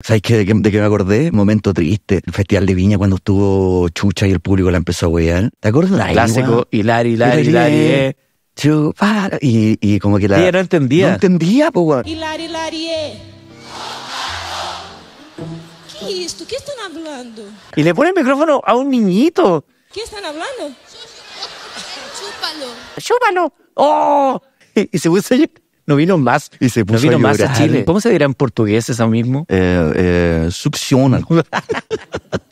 ¿Sabes qué, de, qué, me acordé? Momento triste. El Festival de Viña cuando estuvo Chucha y el público la empezó a huear. ¿Te acuerdas? Clásico, Hilari, Hilari, Hilari, eh. eh. Chupa. Y, y como que la... no entendía. No entendía, po, weón. Hilari, Hilari, eh. ¿Qué es esto? ¿Qué están hablando? Y le pone el micrófono a un niñito. ¿Qué están hablando? Chúpalo. Chúpalo. ¡Oh! Y, se puso a no vino más. Y se vino a más a Chile. ¿Cómo se dirá en portugués eso mismo? Eh, eh, succionan.